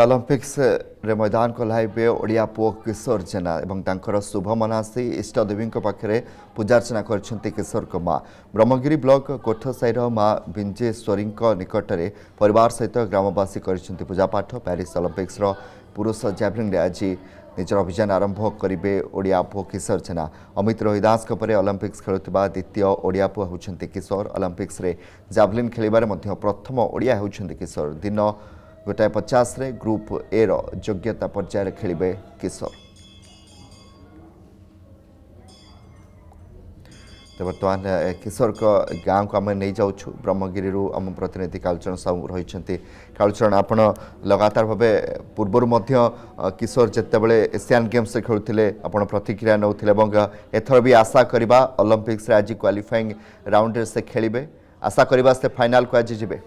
ଅଲିମ୍ପିକ୍ସରେ ମୈଦାନକୁ ଓହ୍ଲାଇବେ ଓଡ଼ିଆ ପୁଅ କିଶୋର ଜେନା ଏବଂ ତାଙ୍କର ଶୁଭମନା ଆସି ଇଷ୍ଟଦେବୀଙ୍କ ପାଖରେ ପୂଜାର୍ଚ୍ଚନା କରିଛନ୍ତି କିଶୋରଙ୍କ ମା ବ୍ରହ୍ମଗିରି ବ୍ଲକ କୋଠସାହିର ମା ବିଞ୍ଜେଶ୍ୱରୀଙ୍କ ନିକଟରେ ପରିବାର ସହିତ ଗ୍ରାମବାସୀ କରିଛନ୍ତି ପୂଜାପାଠ ପ୍ୟାରିସ୍ ଅଲିମ୍ପିକ୍ସର ପୁରୁଷ ଜାଭ୍ଲିନ୍ରେ ଆଜି ନିଜର ଅଭିଯାନ ଆରମ୍ଭ କରିବେ ଓଡ଼ିଆ ପୁଅ କିଶୋର ଜେନା ଅମିତ ରୋହିଦାସଙ୍କ ପରେ ଅଲିମ୍ପିକ୍ସ ଖେଳୁଥିବା ଦ୍ୱିତୀୟ ଓଡ଼ିଆ ପୁଅ ହେଉଛନ୍ତି କିଶୋର ଅଲିମ୍ପିକ୍ସରେ ଜାଭ୍ଲିନ୍ ଖେଳିବାରେ ମଧ୍ୟ ପ୍ରଥମ ଓଡ଼ିଆ ହେଉଛନ୍ତି କିଶୋର ଦିନ ଗୋଟାଏ ପଚାଶରେ ଗ୍ରୁପ୍ ଏର ଯୋଗ୍ୟତା ପର୍ଯ୍ୟାୟରେ ଖେଳିବେ କିଶୋର বর্তমান কিশোরক গাঁকু আমি নিয়ে যাচ্ছু ব্রহ্মগিরি আম প্রতিনিধি কালচরণ সাউ রয়েছেন কালচরণ আপনার লগাতার ভাবে পূর্বর মধ্য কিশোর যেতবে এসিয়ান গেমসে খেলুলে আপনার প্রতিক্রিয়া নেওলে এবং এথর বি আশা করা অলিম্পিক্সে আজ কোয়ালিফাইং রাউন্ডে সে খেলবে আশা করা সে ফাইনাল আজ যাবে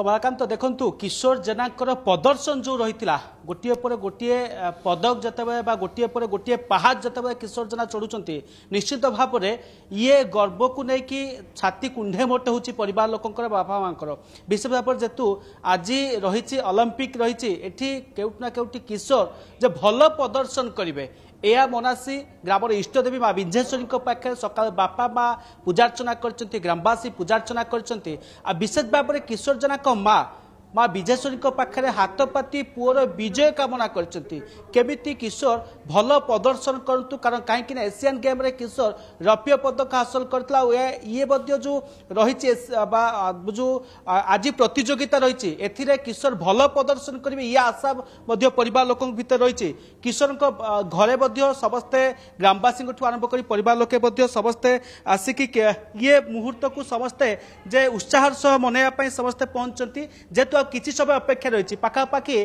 কমলাকান্ত দেখন্তু কিশোর জেনাঙ্কর প্রদর্শন যে রয়েছিল গোটিয়ে পরে গোটিয়ে পদক যেতবে বা গোটিয়ে পরে গোটিয়ে পাহাড় যেতবে কিশোর জেনা চড়ুচ্ছেন নিশ্চিত ভাবে ইয়ে গর্বকু নেই ছাতি কুণ্ঢে মোটে হচ্ছে পরিবার লোকর বাপা মাঙ্কর বিশেষ ভাবে যেহেতু আজি রয়েছে অলিম্পিক রয়েছে এটি কেউটি না কেউটি কিশোর যে ভাল প্রদর্শন করবে ଏହା ମନାସି ଗ୍ରାମର ଇଷ୍ଟଦେବୀ ମା ବିଞ୍ଜେଶ୍ୱରୀଙ୍କ ପାଖରେ ସକାଳେ ବାପା ମା ପୂଜାର୍ଚ୍ଚନା କରିଛନ୍ତି ଗ୍ରାମବାସୀ ପୂଜାର୍ଚ୍ଚନା କରିଛନ୍ତି ଆଉ ବିଶେଷ ଭାବରେ କିଶୋର ଜେନାଙ୍କ ମା ମା ବିଜେଶ୍ୱରୀଙ୍କ ପାଖରେ ହାତ ପାତି ପୁଅର ବିଜୟ କାମନା କରିଛନ୍ତି କେମିତି କିଶୋର ଭଲ ପ୍ରଦର୍ଶନ କରନ୍ତୁ କାରଣ କାହିଁକିନା ଏସିଆନ୍ ଗେମ୍ରେ କିଶୋର ରୌପ୍ୟ ପଦକ ହାସଲ କରିଥିଲା ଆଉ ଇଏ ମଧ୍ୟ ଯେଉଁ ରହିଛି ବା ଯେଉଁ ଆଜି ପ୍ରତିଯୋଗିତା ରହିଛି ଏଥିରେ କିଶୋର ଭଲ ପ୍ରଦର୍ଶନ କରିବେ ଇଏ ଆଶା ମଧ୍ୟ ପରିବାର ଲୋକଙ୍କ ଭିତରେ ରହିଛି କିଶୋରଙ୍କ ଘରେ ମଧ୍ୟ ସମସ୍ତେ ଗ୍ରାମବାସୀଙ୍କଠୁ ଆରମ୍ଭ କରି ପରିବାର ଲୋକେ ମଧ୍ୟ ସମସ୍ତେ ଆସିକି ଇଏ ମୁହୂର୍ତ୍ତକୁ ସମସ୍ତେ ଯେ ଉତ୍ସାହର ସହ ମନେଇବା ପାଇଁ ସମସ୍ତେ ପହଞ୍ଚନ୍ତି ଯେହେତୁ মাত্র কিছু সময় অপেক্ষা রয়েছে পাখাপাখি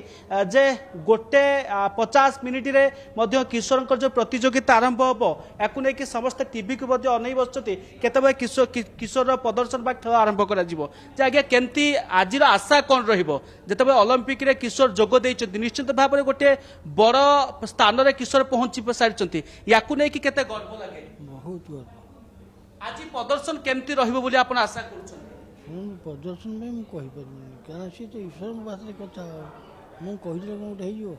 যে গোটে পচাশ মিনিটরে মধ্য কিশোরঙ্কর যে প্রতিযোগিতা আরম্ভ হব একু নেই সমস্ত টিভিকে মধ্যে অনেই বসুଛନ୍ତି কেতবে কিশোর কিশোরর প্রদর্শন বা খেলা আরম্ভ করা যে আজ্ঞা কেমতি আজির আশা কণ রহব যেতবে অলিম্পিকরে কিশোর যোগ দিয়েছেন নিশ্চিত ভাবে গোটে বড় স্থানরে কিশোর পৌঁছি সারিছেন ইয়াকু নেই কেতে গর্ব লাগে বহুত গর্ব আজি প্রদর্শন কেমতি রহব বলে আপনার আশা করছেন ମୁଁ ପ୍ରଦର୍ଶନ ପାଇଁ ମୁଁ କହିପାରିବିନି କାରଣ ସିଏ ତ ଈଶ୍ୱରଙ୍କ ଭାଷାରେ କଥା ମୁଁ କହିଲେ କ'ଣ ଗୋଟେ ହେଇଯିବ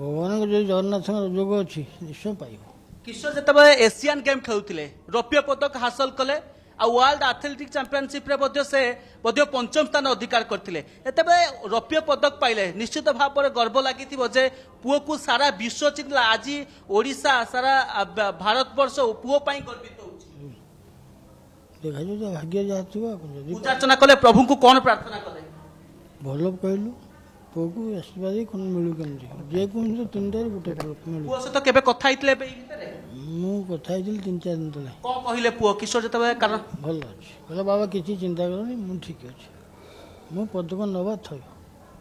ଭଗବାନଙ୍କ ଯଦି ଜଗନ୍ନାଥଙ୍କ ଯୋଗ ଅଛି ନିଶ୍ଚୟ ପାଇବ କିଶୋର ଯେତେବେଳେ ଏସିଆନ୍ ଗେମ୍ ଖେଳୁଥିଲେ ରୌପ୍ୟ ପଦକ ହାସଲ କଲେ ଆଉ ୱାର୍ଲଡ ଆଥଲେଟିକ୍ ଚାମ୍ପିଅନସିପ୍ରେ ମଧ୍ୟ ସେ ମଧ୍ୟ ପଞ୍ଚମ ସ୍ଥାନ ଅଧିକାର କରିଥିଲେ ଯେତେବେଳେ ରୌପ୍ୟ ପଦକ ପାଇଲେ ନିଶ୍ଚିତ ଭାବରେ ଗର୍ବ ଲାଗିଥିବ ଯେ ପୁଅକୁ ସାରା ବିଶ୍ୱ ଚିହ୍ନିଲା ଆଜି ଓଡ଼ିଶା ସାରା ଭାରତବର୍ଷ ପୁଅ ପାଇଁ ଗର୍ବିତ ଦେଖାଯାଉ ତା ଭାଗ୍ୟ ଯାହା ଥିବ ଯଦି ପୂଜା ଅର୍ଚ୍ଚନା କଲେ ପ୍ରଭୁଙ୍କୁ କ'ଣ ପ୍ରାର୍ଥନା କଲେ ଭଲ କହିଲୁ ପୁଅକୁ ଆଶୀର୍ବାଦ କ'ଣ ମିଳୁ କେମିତି ଯେକୌଣସି ତିନିଟାରେ ଗୋଟେ ମିଳୁ ପୁଅ ସହିତ କେବେ କଥା ହେଇଥିଲେ ଏବେ ମୁଁ କଥା ହେଇଥିଲି ତିନି ଚାରି ଦିନ ତଳେ କ'ଣ କହିଲେ ପୁଅ କିଶୋର ଯେତେବେଳେ କାରଣ ଭଲ ଅଛି କହିଲେ ବାବା କିଛି ଚିନ୍ତା କରନି ମୁଁ ଠିକ୍ ଅଛି ମୁଁ ପଦକ ନେବା ଥୟ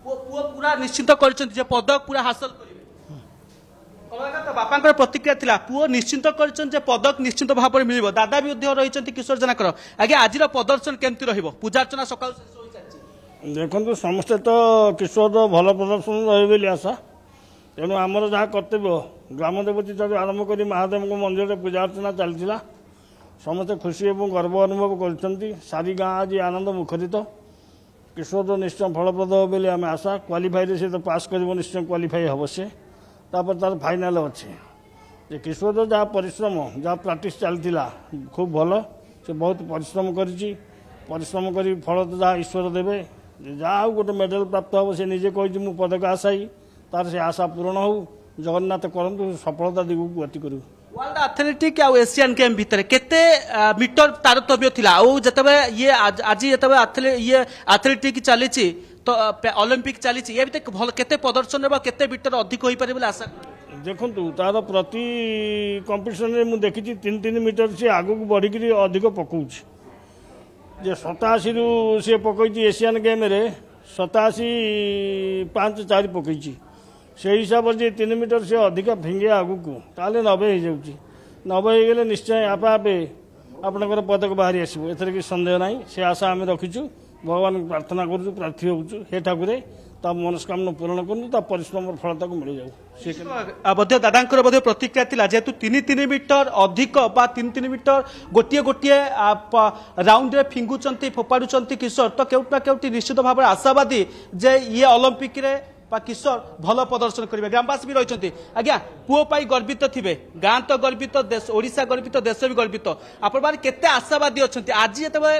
ପୁଅ ପୁରା ନିଶ୍ଚିନ୍ତ କରିଛନ୍ତି ଯେ ପଦକ ପୁରା ହାସଲ বাপাঙ্কর প্রতিক্রিয়া লা পুয় নিশ্চিন্ত করছেন যে পদক নিশ্চিন্ত ভাবে মিলব দাদা বি উদ্যোগ রয়েছেন কিশোর জেনাকর আজ্ঞা আজির প্রদর্শন কেমতি রহব পূজার্চনা সকাল দেখুন সমস্তে তো কিশোর ভালো প্রদর্শন রহবে বলে আশা তেমন আমার যা কর্তব্য গ্রাম দেবতী ঠাকুর আরম্ভ করে মহাদেবঙ্ মন্দিরে পূজা অর্চনা চাল ସମସ୍ତେ ଖୁସି ଏବଂ ଗର୍ବ ଅନୁଭବ କରୁଛନ୍ତି ସାରି ଗାଁ ଆଜି ଆନନ୍ଦ ମୁଖରିତ କିଶୋର ନିଶ୍ଚୟ ଫଳପ୍ରଦ ହେବ ବୋଲି ଆମେ ଆଶା କ୍ୱାଲିଫାଇରେ ସେ ତ ପାସ୍ କରିବ ନିଶ୍ଚୟ କ୍ୱାଲିଫାଇ ହେବ ସେ তারপর তার ফাইনাল ଅଛି ଯେ କିଶୋର ଯାହା ପରିଶ୍ରମ ଯାହା ପ୍ରାକ୍ଟିସ୍ ଚାଲିଥିଲା ଖୁବ୍ ଭଲ ସେ ବହୁତ ପରିଶ୍ରମ କରିଛି ପରିଶ୍ରମ କରି ଫଳ ତ ଯାହା ଈଶ୍ୱର ଦେବେ ଯାହା ହଉ ଗୋଟେ ମେଡ଼ାଲ ପ୍ରାପ୍ତ ହେବ ସେ ନିଜେ କହିଛି ମୁଁ ପଦକ ଆଶାୟୀ ତାର ସେ ଆଶା ପୂରଣ ହଉ ଜଗନ୍ନାଥ କରନ୍ତୁ ସଫଳତା ଦିଗକୁ ଗତି କରୁ ওয়ার্ল্ড আথলেটিক আউ এশিয়ান গেম ভিতরে কেতে মিটর তারতম্য লা আউ যেতবে ইয়ে আজি যেতবে ইয়ে আথলেটিক চালিছি ତ ଅଲିମ୍ପିକ୍ ଚାଲିଛି ଏ ଭିତରେ ଭଲ କେତେ ପ୍ରଦର୍ଶନ ବା କେତେ ଭିତରେ ଅଧିକ ହୋଇପାରିବ ବୋଲି ଆଶା ଦେଖନ୍ତୁ ତାର ପ୍ରତି କମ୍ପିଟିସନରେ ମୁଁ ଦେଖିଛି ତିନି ତିନି ମିଟର ସିଏ ଆଗକୁ ବଢ଼ିକିରି ଅଧିକ ପକାଉଛି ଯେ ସତାଅଶୀରୁ ସିଏ ପକାଇଛି ଏସିଆନ୍ ଗେମ୍ରେ ସତାଅଶୀ ପାଞ୍ଚ ଚାରି ପକାଇଛି ସେଇ ହିସାବରେ ଯେ ତିନି ମିଟର ସିଏ ଅଧିକା ଫିଙ୍ଗେ ଆଗକୁ ତାହେଲେ ନବେ ହେଇଯାଉଛି ନବେ ହେଇଗଲେ ନିଶ୍ଚୟ ଆପେ ଆପେ ଆପଣଙ୍କର ପଦକ ବାହାରି ଆସିବ ଏଥିରେ କିଛି ସନ୍ଦେହ ନାହିଁ ସେ ଆଶା ଆମେ ରଖିଛୁ ভগবান প্রার্থনা করুଛୁ ପ୍ରାର୍ଥୀ ହେଉଛୁ ହେ ଠାକୁରେ ତା ମନସ୍କାମନା ପୂରଣ କରନ୍ତୁ ତା ପରିଶ୍ରମର ଫଳ ତାକୁ ମିଳିଯାଉ ମଧ୍ୟ ଦାଦାଙ୍କର ମଧ୍ୟ ପ୍ରତିକ୍ରିୟା ଥିଲା ଯେହେତୁ ତିନି ତିନି ମିଟର ଅଧିକ ବା ତିନି ତିନି ମିଟର ଗୋଟିଏ ଗୋଟିଏ ରାଉଣ୍ଡରେ ଫିଙ୍ଗୁଛନ୍ତି ଫୋପାଡ଼ୁଛନ୍ତି କିଶୋର ତ କେଉଁଠି ନା କେଉଁଠି ନିଶ୍ଚିତ ଭାବରେ ଆଶାବାଦୀ ଯେ ଇଏ ଅଲିମ୍ପିକରେ বা কিশোর ভাল প্রদর্শন করবে গ্রামবাসী বি রয়েছেন আজ্ঞা পুয় পাই গর্বিত থিবে গাঁ তো গর্বিত দেশ ওড়িশা গর্বিত দেশ বি গর্বিত আপনার কেতে আশাবাদী অনেক আজ যেতবে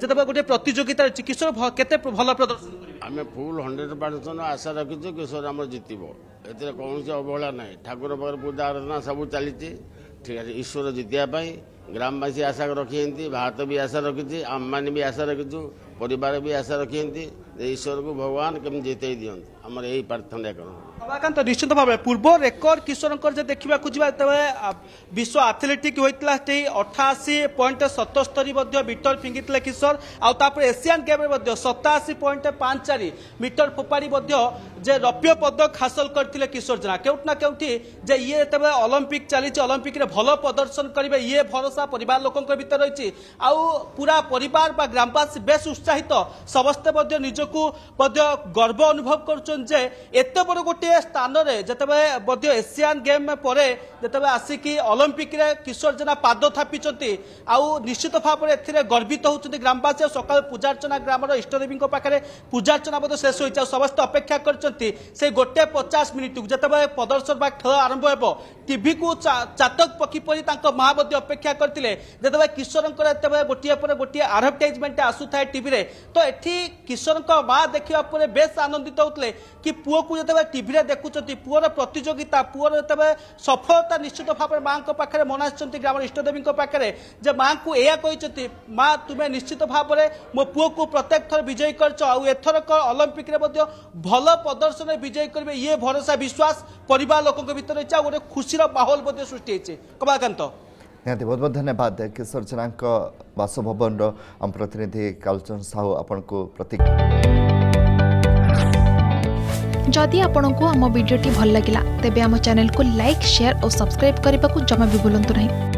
যেতবে গোটে প্রতিযোগিতা রয়েছে কিশোর কেতে ভাল প্রদর্শন আমি ফুল হন্ড্রেড পার্সেন্ট আশা রাখিছু কিশোর আমার জিতব এতে কৌশি অবহেলা নাই ঠাকুর পাখে পূজা আরাধনা সব চালিছে ঠিক আছে ঈশ্বর জিতিয়া পাই গ্রামবাসী আশা রাখিছেন ভারত বি আশা রাখিছে আমি বি আশা রাখিছু পরিবার বি আশা রাখিছেন ଈଶ୍ୱରକୁ ଭଗବାନ କେମିତି ଜିତେଇ ଦିଅନ୍ତୁ ଆମର ଏହି ପ୍ରାର୍ଥନା କରନ୍ତୁ ରମାକାନ୍ତ ନିଶ୍ଚିତ ଭାବେ ପୂର୍ବ ରେକର୍ଡ କିଶୋରଙ୍କର ଯେ ଦେଖିବାକୁ ଯିବା ଯେତେବେଳେ ବିଶ୍ୱ ଆଥଲେଟିକ୍ ହୋଇଥିଲା ସେଇ ଅଠାଅଶୀ ପଏଣ୍ଟ ସତସ୍ତରୀ ମଧ୍ୟ ମିଟର ଫିଙ୍ଗିଥିଲେ କିଶୋର ଆଉ ତାପରେ ଏସିଆନ୍ ଗେମ୍ରେ ମଧ୍ୟ ସତାଅଶୀ ପଏଣ୍ଟ ପାଞ୍ଚ ଚାରି ମିଟର ଫୋପାଡ଼ି ମଧ୍ୟ ଯେ ରୌପ୍ୟ ପଦକ ହାସଲ କରିଥିଲେ କିଶୋର ଜେନା କେଉଁଠି ନା କେଉଁଠି ଯେ ଇଏ ଯେତେବେଳେ ଅଲମ୍ପିକ୍ ଚାଲିଛି ଅଲମ୍ପିକ୍ରେ ଭଲ ପ୍ରଦର୍ଶନ କରିବେ ଇଏ ଭରସା ପରିବାର ଲୋକଙ୍କ ଭିତରେ ରହିଛି ଆଉ ପୁରା ପରିବାର ବା ଗ୍ରାମବାସୀ ବେଶ୍ ଉତ୍ସାହିତ ସମସ୍ତେ ମଧ୍ୟ ନିଜକୁ ନିଜକୁ ମଧ୍ୟ ଗର୍ବ ଅନୁଭବ କରୁଛନ୍ତି ଯେ ଏତେ ବଡ଼ ଗୋଟିଏ ସ୍ଥାନରେ ଯେତେବେଳେ ମଧ୍ୟ ଏସିଆନ୍ ଗେମ୍ ପରେ ଯେତେବେଳେ ଆସିକି ଅଲିମ୍ପିକ୍ରେ କିଶୋର ଜେନା ପାଦ ଥାପିଛନ୍ତି ଆଉ ନିଶ୍ଚିତ ଭାବରେ ଏଥିରେ ଗର୍ବିତ ହେଉଛନ୍ତି ଗ୍ରାମବାସୀ ଆଉ ସକାଳୁ ପୂଜାର୍ଚ୍ଚନା ଗ୍ରାମର ଇଷ୍ଟଦେବୀଙ୍କ ପାଖରେ ପୂଜାର୍ଚ୍ଚନା ମଧ୍ୟ ଶେଷ ହୋଇଛି ଆଉ ସମସ୍ତେ ଅପେକ୍ଷା କରିଛନ୍ତି ସେ ଗୋଟେ ପଚାଶ ମିନିଟ୍କୁ ଯେତେବେଳେ ପ୍ରଦର୍ଶନ ବା ଖେଳ ଆରମ୍ଭ ହେବ ଟିଭିକୁ ଚାତକ ପକ୍ଷୀ ପରି ତାଙ୍କ ମା ମଧ୍ୟ ଅପେକ୍ଷା କରିଥିଲେ ଯେତେବେଳେ କିଶୋରଙ୍କର ଯେତେବେଳେ ଗୋଟିଏ ପରେ ଗୋଟିଏ ଆଡ଼ଭର୍ଟାଇଜମେଣ୍ଟ ଆସୁଥାଏ ଟିଭିରେ ତ ଏଠି କିଶୋରଙ୍କ মা দেখা পরে বেশ আনন্দিত হলে কি পুয়কু যেতবে টিভিরে দেখুম পুয়র প্রতিযোগিতা পুয়র যেতবে সফলতা নিশ্চিত ভাবে মা পাখে মনাইছেন গ্রামের ইষ্টদেবী পাখে যে মা এয়া কিন্তু মা তুমি নিশ্চিত ভাবে মো পুয়কু প্রত্যেক থর বিজয়ী করছ আথরক অলিম্পিক্রে ভাল প্রদর্শনে বিজয়ী করবে ইয়ে ভরসা বিশ্বাস পরিবার লোক ভিতরে গোটে খুশির মাহোল সৃষ্টি হয়েছে কমাকান্ত ନିହାତି ବହୁତ ବହୁତ ଧନ୍ୟବାଦ କିଶୋର ଜେନାଙ୍କ ବାସଭବନର ଆମ ପ୍ରତିନିଧି କାଲଚନ୍ଦ ସାହୁ ଆପଣଙ୍କୁ ପ୍ରତିଜ୍ଞା ଯଦି ଆପଣଙ୍କୁ ଆମ ଭିଡ଼ିଓଟି ଭଲ ଲାଗିଲା ତେବେ ଆମ ଚ୍ୟାନେଲକୁ ଲାଇକ୍ ସେୟାର ଓ ସବସ୍କ୍ରାଇବ୍ କରିବାକୁ ଜମା ବି ଭୁଲନ୍ତୁ ନାହିଁ